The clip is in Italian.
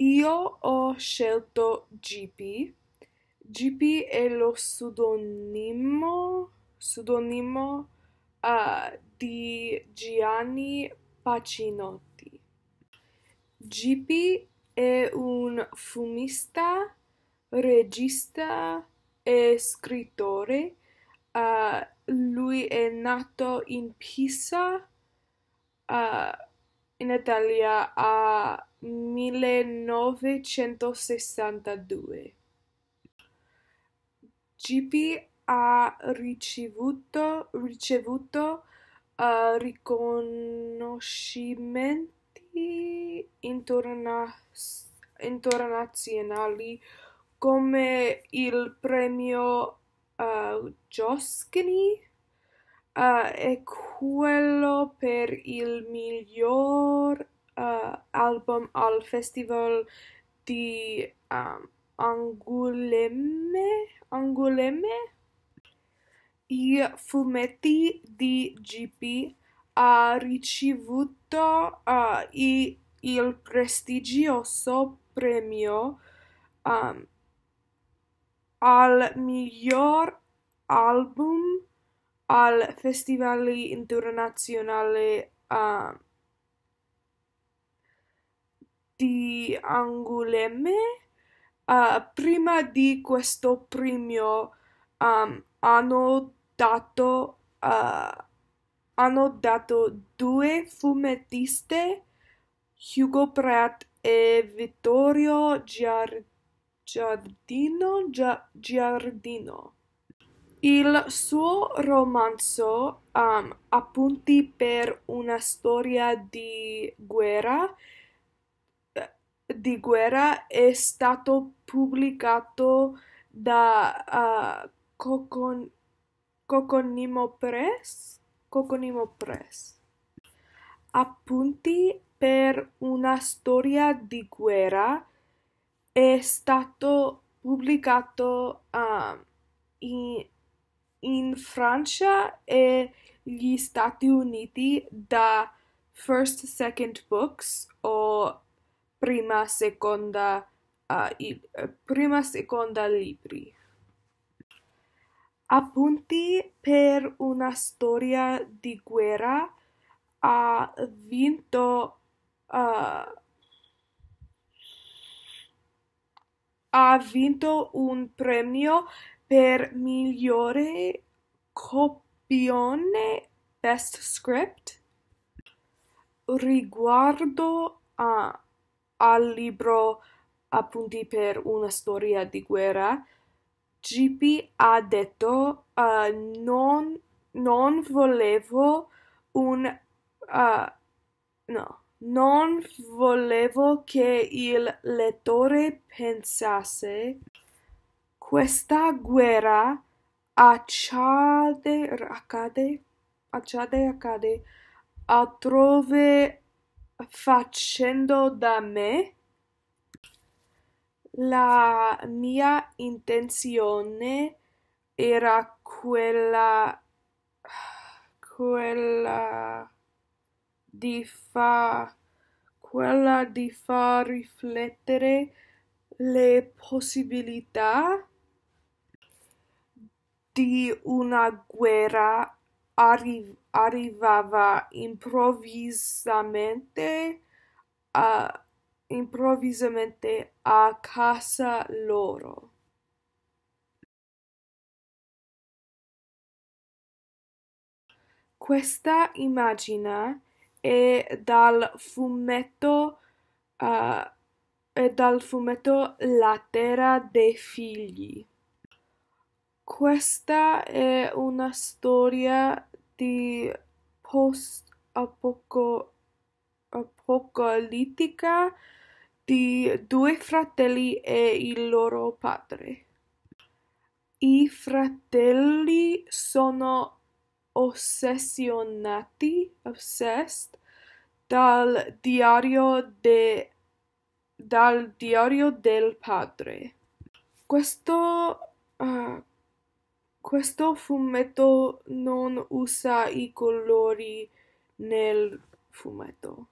Io ho scelto Gipi. Gipi è lo pseudonimo, pseudonimo uh, di Gianni Pacinotti. Gipi è un fumista, regista e scrittore. Uh, lui è nato in Pisa, uh, in Italia, a millenovecentosessantadue. GP ha ricevuto, ricevuto uh, riconoscimenti interna- internazionali come il premio uh, eh, Joscini uh, eh, e quello per il miglior uh, album al Festival di um, Angoulême, Angoulême? I fumetti di GP ha ricevuto uh, i, il prestigioso premio um, al miglior album al Festival Internazionale uh, di Angoulême uh, eh, prima di questo premio um, hanno dato uh, hanno dato due fumettiste Hugo Pratt e Vittorio Giard- Giardino, Gia- Giardino. Il suo romanzo um, Appunti per una storia di guerra di guerra è stato pubblicato da uh, Cocon- Coconimo Press. Coconimo Press. Appunti per una storia di guerra è stato pubblicato uh, eh, in, in, Francia e gli Stati Uniti da First Second Books o prima seconda, uh, il, eh, prima seconda libri. Appunti per una storia di guerra ha vinto uh, ha vinto un premio per migliore copione best script riguardo a al libro Appunti per una storia di guerra, GP ha detto uh, non, non, volevo un... Uh, no, non volevo che il lettore pensasse questa guerra accade, accade, accade, accade altrove facendo da me. La mia intenzione era quella, quella di fa quella di far riflettere le possibilità di una guerra arri- arrivava improvvisamente a, improvvisamente a casa loro. Questa immagine è dal fumetto, uh, è dal fumetto La terra dei figli. Questa è una storia di post-apocalittica di due fratelli e il loro padre. I fratelli sono ossessionati, obsessed, dal diario, de, dal diario del padre. Questo, uh, questo fumetto non usa i colori nel fumetto.